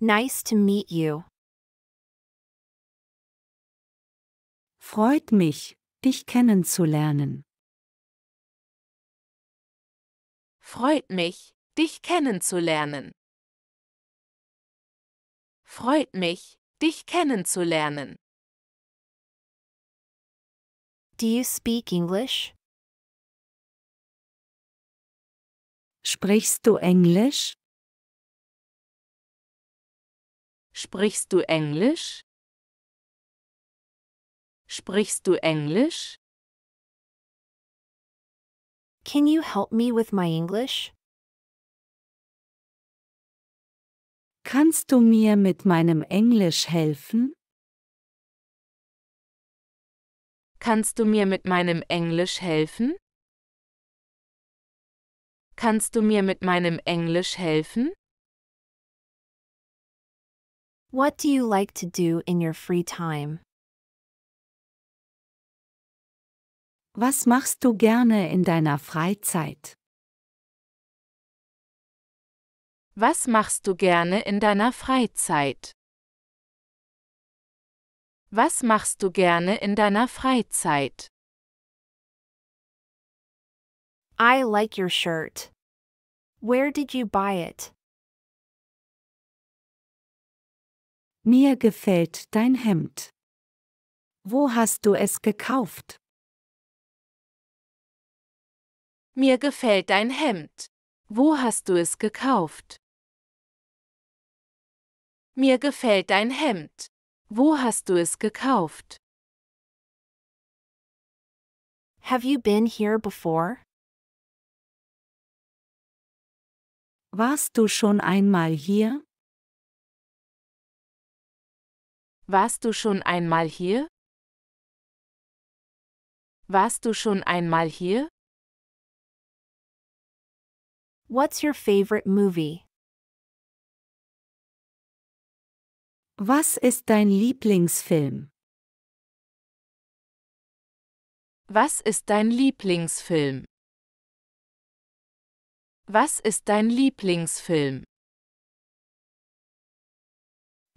Nice to meet you. Freut mich, dich kennenzulernen. Freut mich, dich kennenzulernen. Freut mich, dich kennenzulernen. Do you speak English? Sprichst du Englisch? Sprichst du Englisch? Sprichst du Englisch? Can you help me with my English? Kannst du mir mit meinem Englisch helfen? Kannst du mir mit meinem Englisch helfen? Kannst du mir mit meinem Englisch helfen? What do you like to do in your free time? Was machst du gerne in deiner Freizeit? Was machst du gerne in deiner Freizeit? Was machst du gerne in deiner Freizeit? I like your shirt. Where did you buy it? Mir gefällt dein Hemd. Wo hast du es gekauft? Mir gefällt dein Hemd. Wo hast du es gekauft? Mir gefällt dein Hemd. Wo hast du es gekauft? Have you been here before? Warst du schon einmal hier? Warst du schon einmal hier? Warst du schon einmal hier? What's your favorite movie? Was ist dein Lieblingsfilm? Was ist dein Lieblingsfilm? Was ist dein Lieblingsfilm?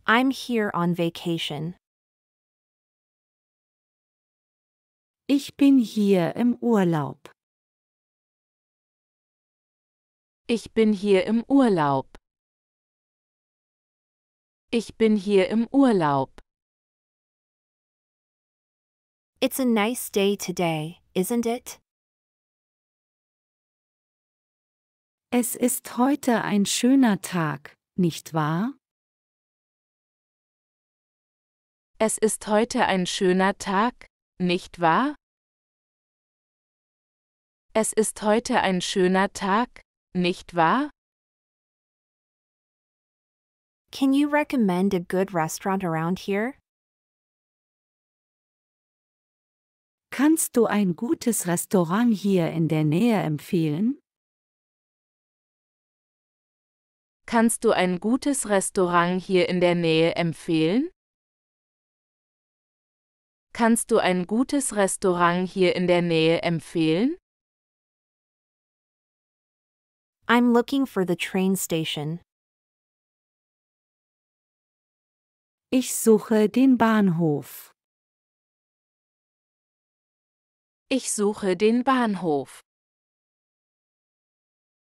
I'm here on vacation. Ich bin hier im Urlaub. Ich bin hier im Urlaub. Ich bin hier im Urlaub. It's a nice day today, isn't it? Es ist heute ein schöner Tag, nicht wahr? Es ist heute ein schöner Tag, nicht wahr? Es ist heute ein schöner Tag, nicht wahr? Can you recommend a good restaurant around here? Kannst du ein gutes Restaurant hier in der Nähe empfehlen? Kannst du ein gutes Restaurant hier in der Nähe empfehlen? Kannst du ein gutes Restaurant hier in der Nähe empfehlen? I'm looking for the train station. Ich suche den Bahnhof. Ich suche den Bahnhof.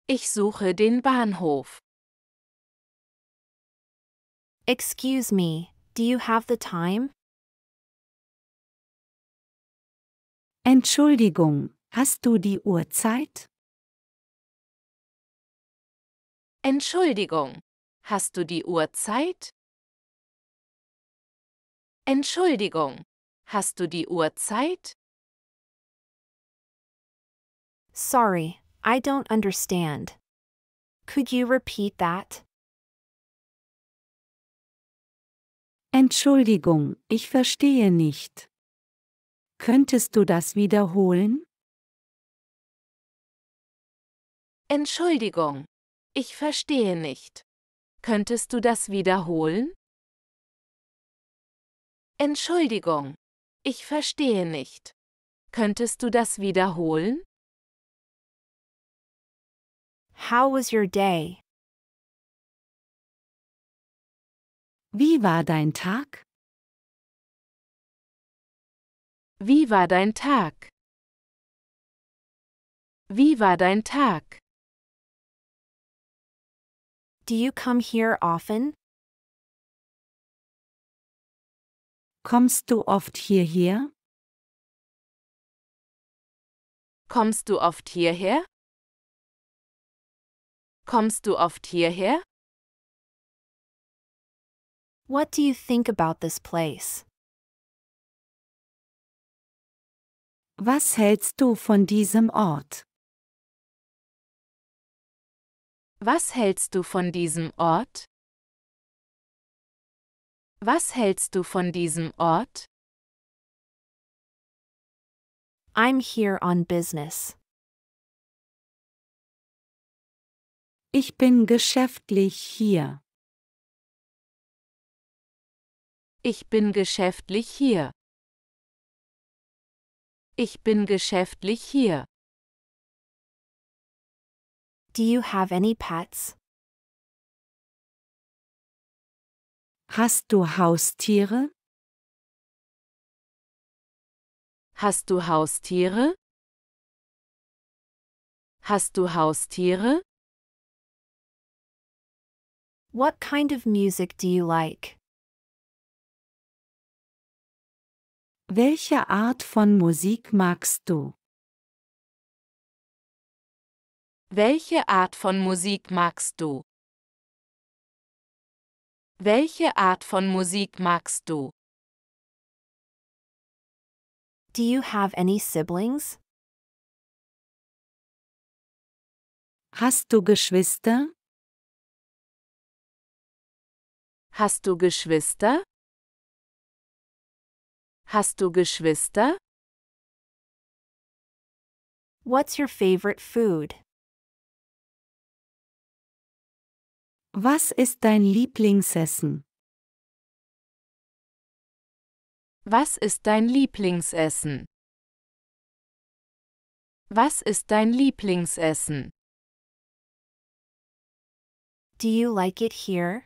Ich suche den Bahnhof. Excuse me, do you have the time? Entschuldigung, hast du die Uhrzeit? Entschuldigung, hast du die Uhrzeit? Entschuldigung, hast du die Uhrzeit? Sorry, I don't understand. Could you repeat that? Entschuldigung, ich verstehe nicht. Könntest du das wiederholen? Entschuldigung, ich verstehe nicht. Könntest du das wiederholen? Entschuldigung, ich verstehe nicht. Könntest du das wiederholen? How was your day? Wie war dein Tag? Wie war dein Tag? Wie war dein Tag? Do you come here often? Kommst du oft hierher? Kommst du oft hierher? Kommst du oft hierher? What do you think about this place? Was hältst du von diesem Ort? Was hältst du von diesem Ort? Was hältst du von diesem Ort? I'm here on business. Ich bin geschäftlich hier. Ich bin geschäftlich hier. Ich bin geschäftlich hier. Do you have any pets? Hast du Haustiere? Hast du Haustiere? Hast du Haustiere? What kind of music do you like? Welche Art von Musik magst du? Welche Art von Musik magst du? Welche Art von Musik magst du? Do you have any siblings? Hast du Geschwister? Hast du Geschwister? Hast du Geschwister? What's your favorite food? Was ist dein Lieblingsessen? Was ist dein Lieblingsessen? Was ist dein Lieblingsessen? Do you like it here?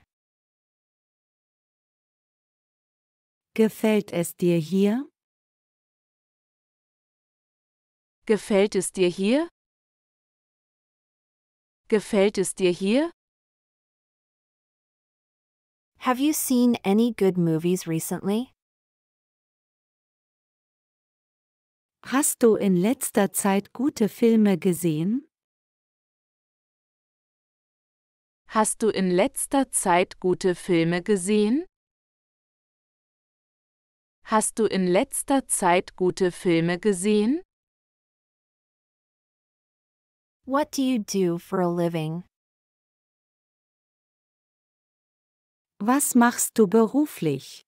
Gefällt es dir hier? Gefällt es dir hier? Gefällt es dir hier? Have you seen any good movies recently? Hast du in letzter Zeit gute Filme gesehen? Hast du in letzter Zeit gute Filme gesehen? Hast du in letzter Zeit gute Filme gesehen? What do you do for a living? Was machst du beruflich?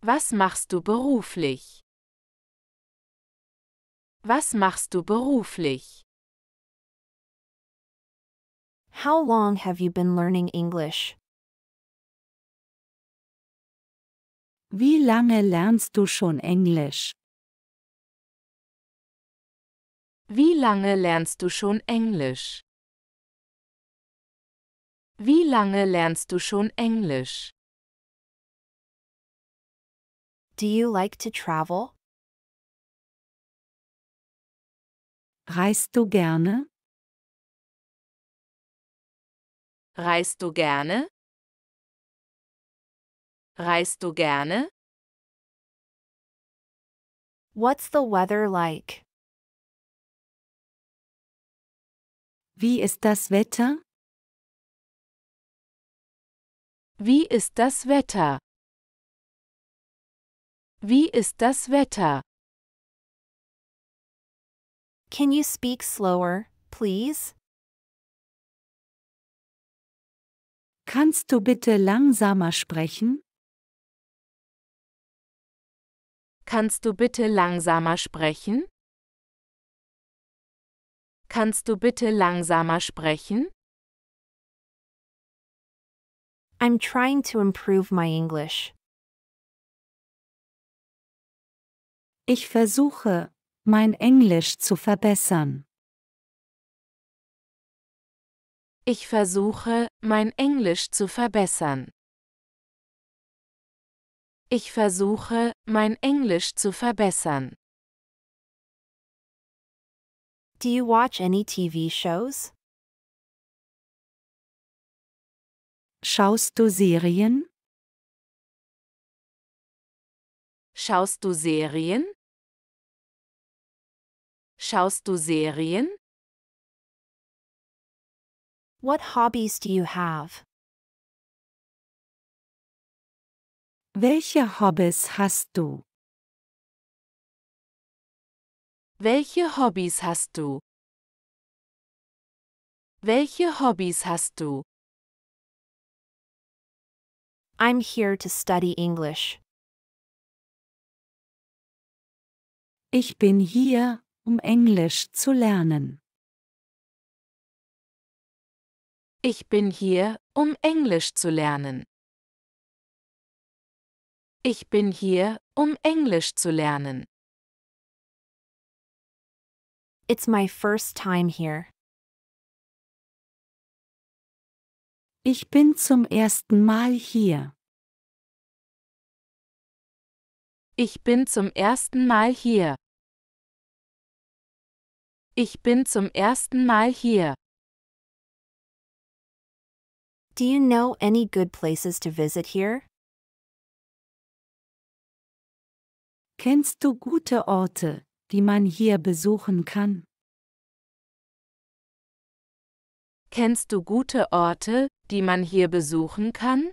Was machst du beruflich? Was machst du beruflich? How long have you been learning English? Wie lange lernst du schon Englisch? Wie lange lernst du schon Englisch? Wie lange lernst du schon Englisch? Do you like to travel? Reist du gerne? Reist du gerne? Reist du gerne? What's the weather like? Wie ist das Wetter? Wie ist das Wetter? Wie ist das Wetter? Can you speak slower, please? Kannst du bitte langsamer sprechen? Kannst du bitte langsamer sprechen? Kannst du bitte langsamer sprechen? I'm trying to improve my English. Ich versuche, mein Englisch zu verbessern. Ich versuche, mein Englisch zu verbessern. Ich versuche, mein Englisch zu verbessern. Do you watch any TV shows? Schaust du Serien? Schaust du Serien? Schaust du Serien? What hobbies do you have? Welche Hobbys hast du? Welche Hobbys hast du? Welche Hobbys hast du? I'm here to study English. Ich bin hier, um Englisch zu lernen. Ich bin hier, um Englisch zu lernen. Ich bin hier, um Englisch zu lernen. It's my first time here. Ich bin zum ersten Mal hier. Ich bin zum ersten Mal hier. Ich bin zum ersten Mal hier. Do you know any good places to visit here? Kennst du gute Orte, die man hier besuchen kann? Kennst du gute Orte, die man hier besuchen kann?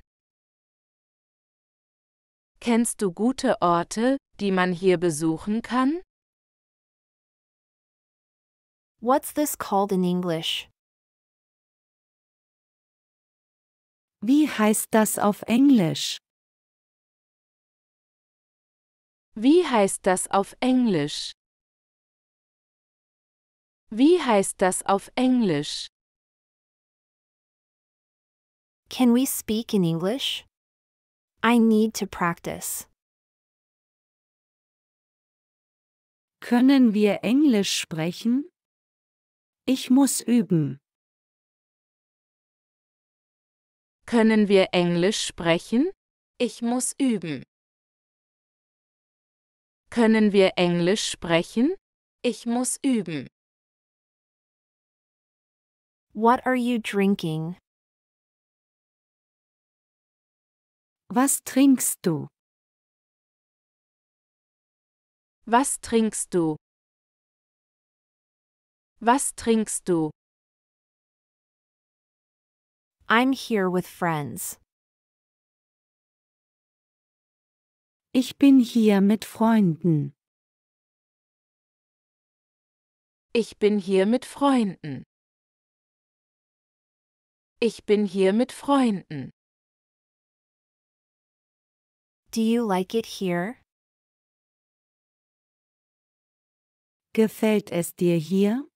Kennst du gute Orte, die man hier besuchen kann? What's this called in English? Wie heißt das auf Englisch? Wie heißt das auf Englisch? Wie heißt das auf Englisch? Can we speak in English? I need to practice. Können wir Englisch sprechen? Ich muss üben. Können wir Englisch sprechen? Ich muss üben. Können wir Englisch sprechen? Ich muss üben. What are you drinking? Was trinkst du? Was trinkst du? Was trinkst du? I'm here with friends. Ich bin hier mit Freunden. Ich bin hier mit Freunden. Ich bin hier mit Freunden. Do you like it here? Gefällt es dir hier?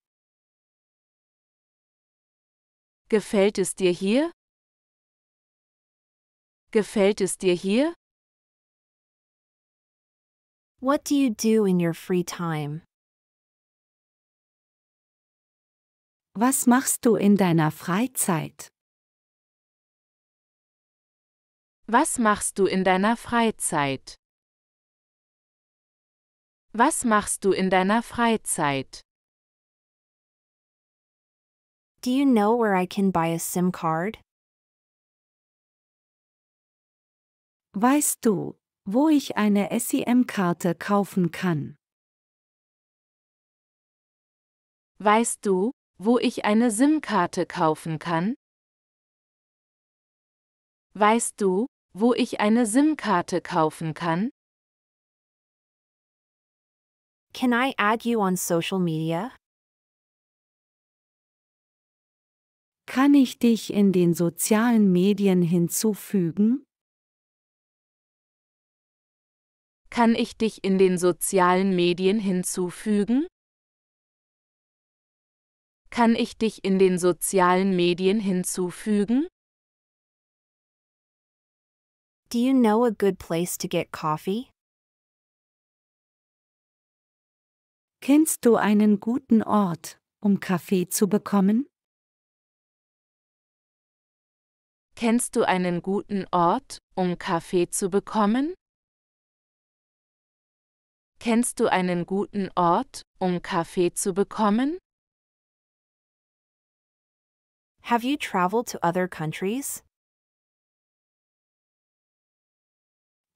Gefällt es dir hier? Gefällt es dir hier? What do you do in your free time? Was machst du in deiner Freizeit? Was machst du in deiner Freizeit? Was machst du in deiner Freizeit? Do you know where I can buy a SIM card? Weißt du, wo ich eine SEM-Karte kaufen kann. Weißt du, wo ich eine SIM-Karte kaufen kann? Weißt du, wo ich eine SIM-Karte kaufen kann? Can I add you on social media? Kann ich dich in den sozialen Medien hinzufügen? Kann ich dich in den sozialen Medien hinzufügen? Kann ich dich in den sozialen Medien hinzufügen? Do you know a good place to get coffee? Kennst du einen guten Ort, um Kaffee zu bekommen? Kennst du einen guten Ort, um Kaffee zu bekommen? Kennst du einen guten Ort, um Kaffee zu bekommen? Have you traveled to other countries?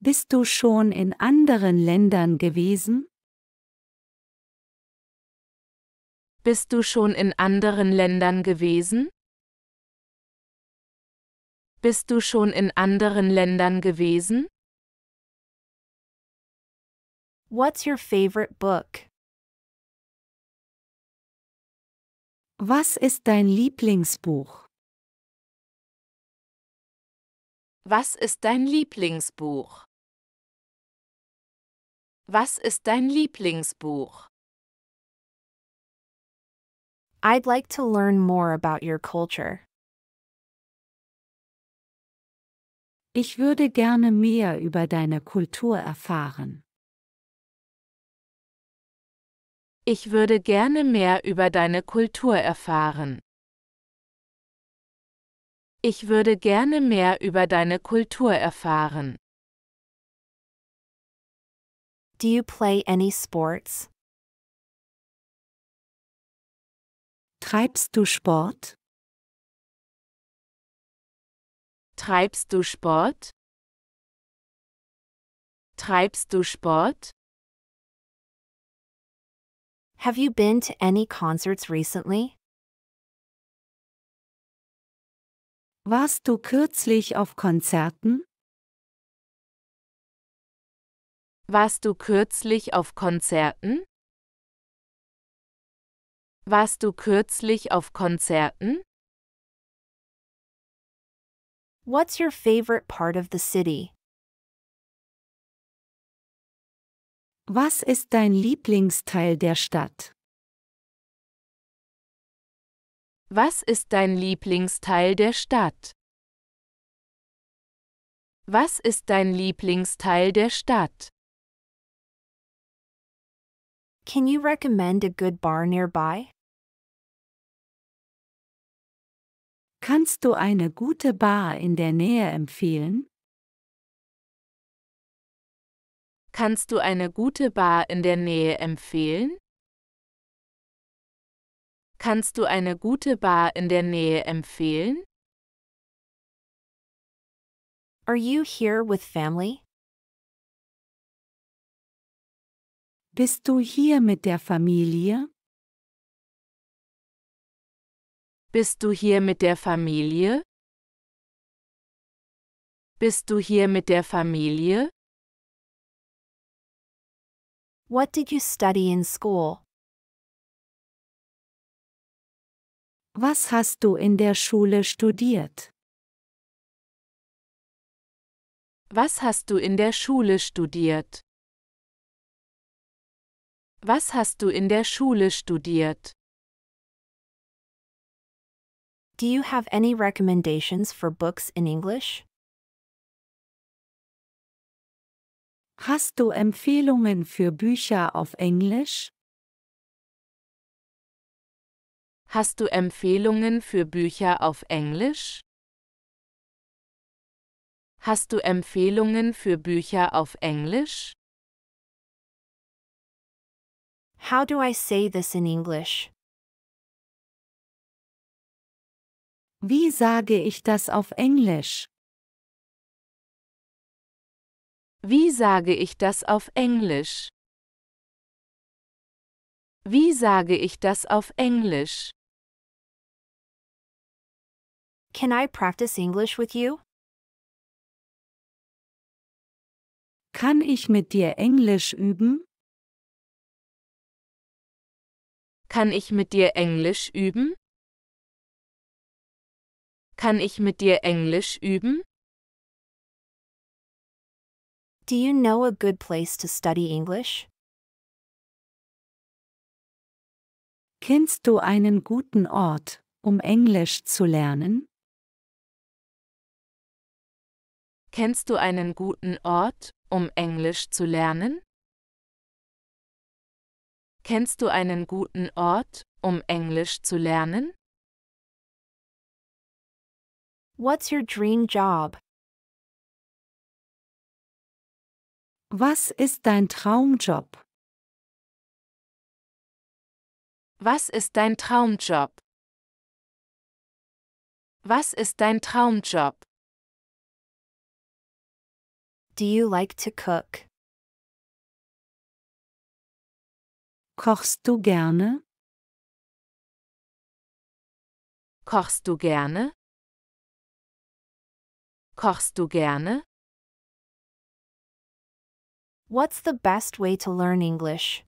Bist du schon in anderen Ländern gewesen? Bist du schon in anderen Ländern gewesen? Bist du schon in anderen Ländern gewesen? What's your favorite book? Was ist dein Lieblingsbuch? Was ist dein Lieblingsbuch? Was ist dein Lieblingsbuch? I'd like to learn more about your culture. Ich würde gerne mehr über deine Kultur erfahren. Ich würde gerne mehr über deine Kultur erfahren. Ich würde gerne mehr über deine Kultur erfahren. Do you play any sports? Treibst du Sport? Treibst du Sport? Treibst du Sport? Have you been to any concerts recently? Warst du kürzlich auf Konzerten? Warst du kürzlich auf Konzerten? Warst du kürzlich auf Konzerten? What's your favorite part of the city? Was ist dein Lieblingsteil der Stadt? Was ist dein Lieblingsteil der Stadt? Was ist dein Lieblingsteil der Stadt? Can you recommend a good bar nearby? Kannst du eine gute Bar in der Nähe empfehlen? Kannst du eine gute Bar in der Nähe empfehlen? Kannst du eine gute Bar in der Nähe empfehlen? Are you here with family? Bist du hier mit der Familie? Bist du hier mit der Familie? Bist du hier mit der Familie? What did you study in school? Was hast du in der Schule studiert? Was hast du in der Schule studiert? Was hast du in der Schule studiert? Do you have any recommendations for books in English? Hast du Empfehlungen für Bücher auf Englisch? Hast du Empfehlungen für Bücher auf Englisch? Hast du Empfehlungen für Bücher auf Englisch? How do I say this in English? Wie sage ich das auf Englisch? Wie sage ich das auf Englisch? Wie sage ich das auf Englisch? Can I practice English with you? Kann ich mit dir Englisch üben? Kann ich mit dir Englisch üben? Kann ich mit dir Englisch üben? Do you know a good place to study English? Kennst du einen guten Ort, um Englisch zu lernen? Kennst du einen guten Ort, um Englisch zu lernen? Kennst du einen guten Ort, um Englisch zu lernen? What's your dream job? Was ist dein Traumjob? Was ist dein Traumjob? Was ist dein Traumjob? Do you like to cook? Kochst du gerne? Kochst du gerne? Kochst du gerne? What's the best way to learn English?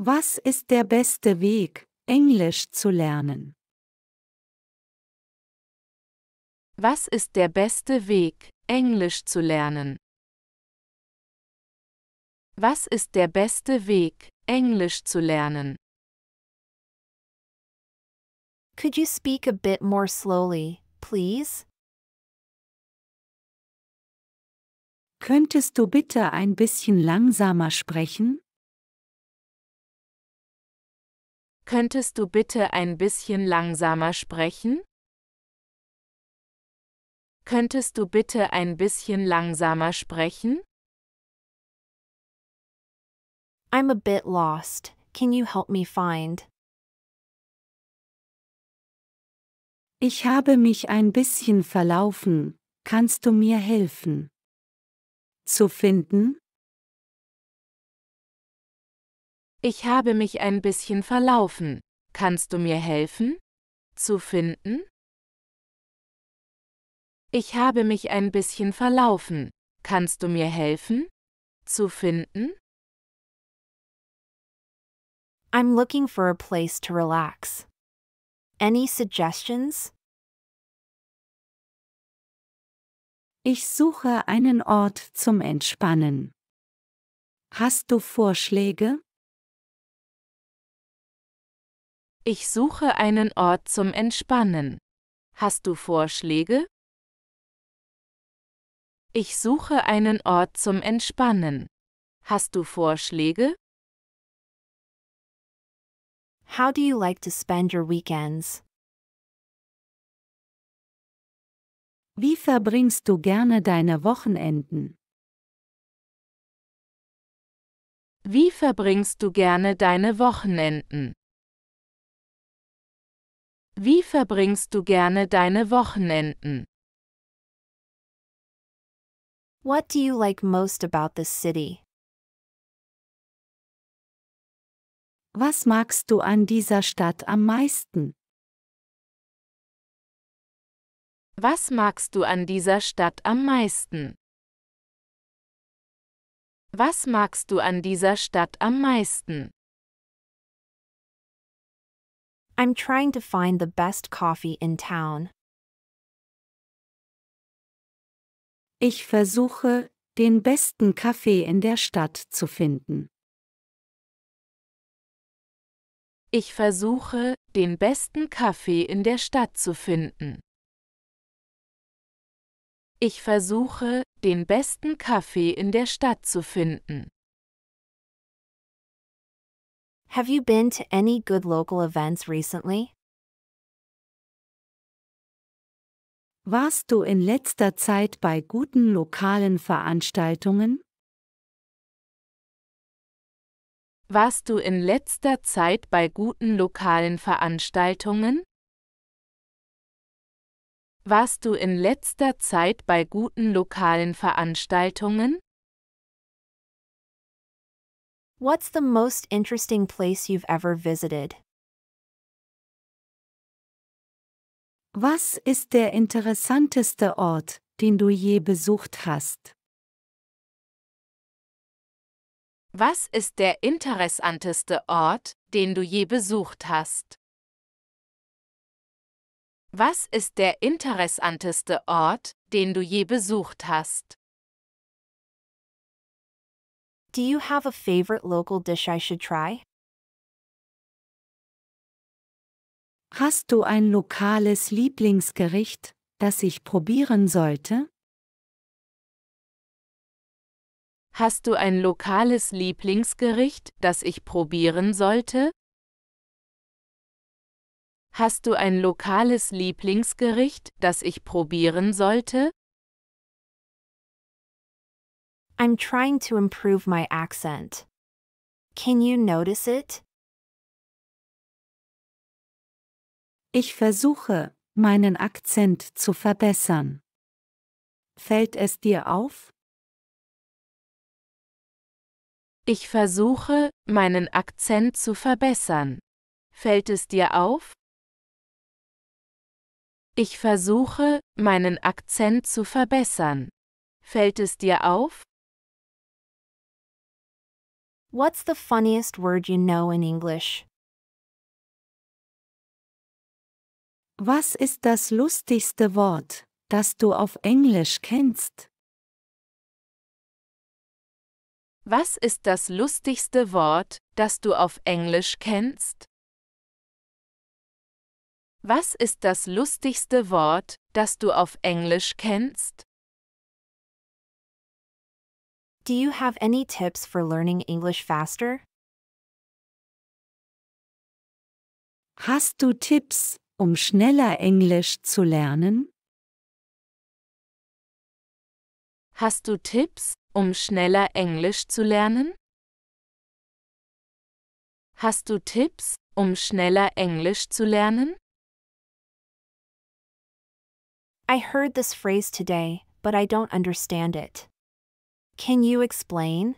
Was ist der beste Weg, Englisch zu lernen? Was ist der beste Weg, Englisch zu lernen? Was ist der beste Weg, Englisch zu lernen? Could you speak a bit more slowly, please? Könntest du bitte ein bisschen langsamer sprechen? Könntest du bitte ein bisschen langsamer sprechen? Könntest du bitte ein bisschen langsamer sprechen? I'm a bit lost. Can you help me find? Ich habe mich ein bisschen verlaufen. Kannst du mir helfen? zu finden? Ich habe mich ein bisschen verlaufen. Kannst du mir helfen? Zu finden? Ich habe mich ein bisschen verlaufen. Kannst du mir helfen? Zu finden? I'm looking for a place to relax. Any suggestions? Ich suche einen Ort zum Entspannen. Hast du Vorschläge? Ich suche einen Ort zum Entspannen. Hast du Vorschläge? Ich suche einen Ort zum Entspannen. Hast du Vorschläge? How do you like to spend your weekends? Wie verbringst du gerne deine Wochenenden? Wie verbringst du gerne deine Wochenenden? Wie verbringst du gerne deine Wochenenden? What do you like most about this city? Was magst du an dieser Stadt am meisten? Was magst du an dieser Stadt am meisten? Was magst du an dieser Stadt am meisten? I'm trying to find the best coffee in town. Ich versuche, den besten Kaffee in der Stadt zu finden. Ich versuche, den besten Kaffee in der Stadt zu finden. Ich versuche, den besten Kaffee in der Stadt zu finden. Have you been to any good local events recently? Warst du in letzter Zeit bei guten lokalen Veranstaltungen? Warst du in letzter Zeit bei guten lokalen Veranstaltungen? Warst du in letzter Zeit bei guten lokalen Veranstaltungen? What's the most interesting place you've ever visited? Was ist der interessanteste Ort, den du je besucht hast? Was ist der interessanteste Ort, den du je besucht hast? Was ist der interessanteste Ort, den du je besucht hast? Do you have a favorite local dish I should try? Hast du ein lokales Lieblingsgericht, das ich probieren sollte? Hast du ein lokales Lieblingsgericht, das ich probieren sollte? Hast du ein lokales Lieblingsgericht, das ich probieren sollte? I'm trying to improve my accent. Can you notice it? Ich versuche, meinen Akzent zu verbessern. Fällt es dir auf? Ich versuche, meinen Akzent zu verbessern. Fällt es dir auf? Ich versuche, meinen Akzent zu verbessern. Fällt es dir auf? What's the funniest word you know in English? Was ist das lustigste Wort, das du auf Englisch kennst? Was ist das lustigste Wort, das du auf Englisch kennst? Was ist das lustigste Wort, das du auf Englisch kennst? Do you have any tips for learning English faster? Hast du Tipps, um schneller Englisch zu lernen? Hast du Tipps, um schneller Englisch zu lernen? Hast du Tipps, um schneller Englisch zu lernen? I heard this phrase today, but I don't understand it. Can you explain?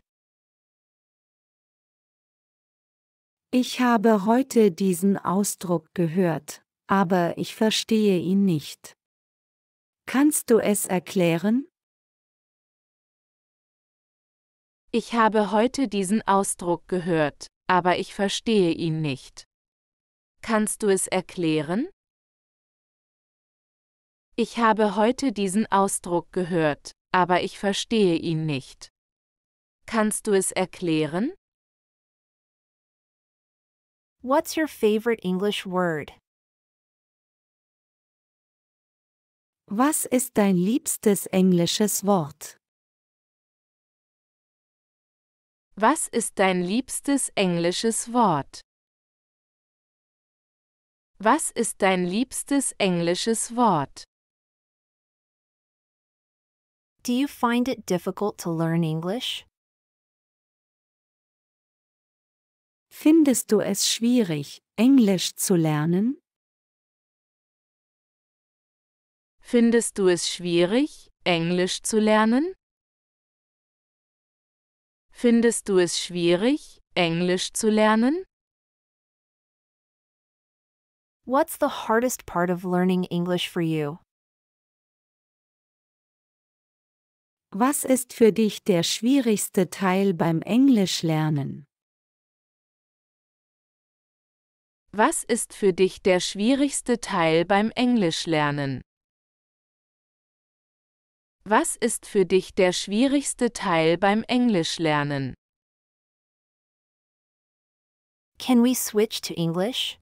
Ich habe heute diesen Ausdruck gehört, aber ich verstehe ihn nicht. Kannst du es erklären? Ich habe heute diesen Ausdruck gehört, aber ich verstehe ihn nicht. Kannst du es erklären? Ich habe heute diesen Ausdruck gehört, aber ich verstehe ihn nicht. Kannst du es erklären? What's your favorite English word? Was ist dein liebstes englisches Wort? Was ist dein liebstes englisches Wort? Was ist dein liebstes englisches Wort? Do you find it difficult to learn English? Findest du es schwierig, Englisch zu lernen? Findest du es schwierig, Englisch zu lernen? Findest du es schwierig, Englisch zu lernen? What's the hardest part of learning English for you? Was ist für dich der schwierigste Teil beim Englischlernen? Was ist für dich der schwierigste Teil beim Englischlernen? Was ist für dich der schwierigste Teil beim Englischlernen? Can we switch to English?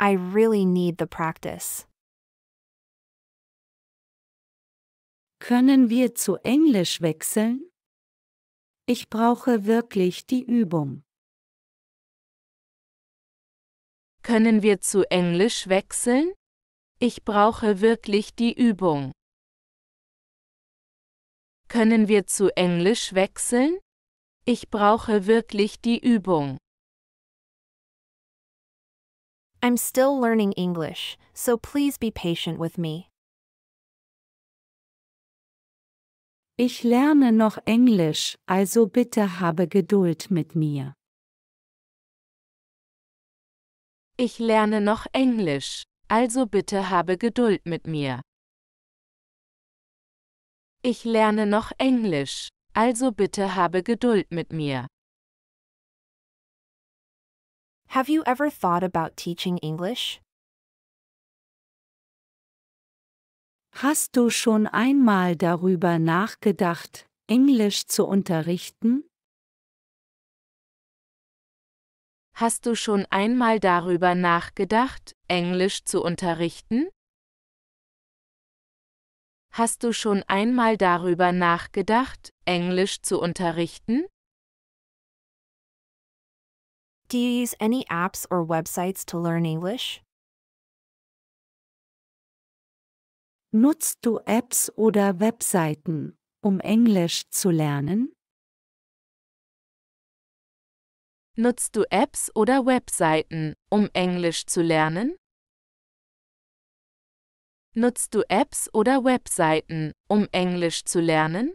I really need the practice. Können wir zu Englisch wechseln? Ich brauche wirklich die Übung. Können wir zu Englisch wechseln? Ich brauche wirklich die Übung. Können wir zu Englisch wechseln? Ich brauche wirklich die Übung. I'm still learning English, so please be patient with me. Ich lerne noch Englisch, also bitte habe Geduld mit mir. Ich lerne noch Englisch, also bitte habe Geduld mit mir. Ich lerne noch Englisch, also bitte habe Geduld mit mir. Have you ever thought about teaching English? Hast du schon einmal darüber nachgedacht, Englisch zu unterrichten? Hast du schon einmal darüber nachgedacht, Englisch zu unterrichten? Hast du schon einmal darüber nachgedacht, Englisch zu unterrichten? Do you use any apps or websites to learn English? Nutzt du Apps oder Webseiten, um Englisch zu lernen? Nutzt du Apps oder Webseiten, um Englisch zu lernen? Nutzt du Apps oder Webseiten, um Englisch zu lernen?